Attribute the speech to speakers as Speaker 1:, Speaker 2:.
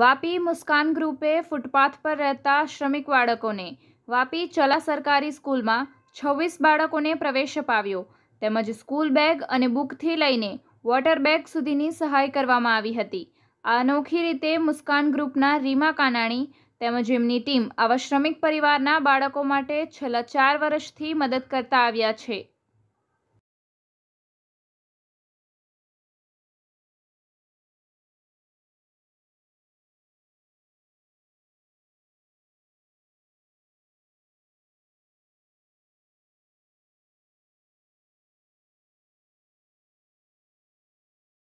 Speaker 1: વાપી મુસ્કાન ગ્રુપે footpath પર રહેતા શ્રમિક બાળકોને વાપી ચલા સરકારી સ્કૂલમાં છવ્વીસ બાળકોને પ્રવેશ અપાવ્યો તેમજ સ્કૂલ બેગ અને બુકથી લઈને વોટર બેગ સુધીની સહાય કરવામાં આવી હતી આ અનોખી રીતે મુસ્કાન ગ્રુપના રીમા કાનાણી તેમજ એમની ટીમ આવા શ્રમિક પરિવારના બાળકો માટે છેલ્લા ચાર વર્ષથી મદદ કરતા આવ્યા છે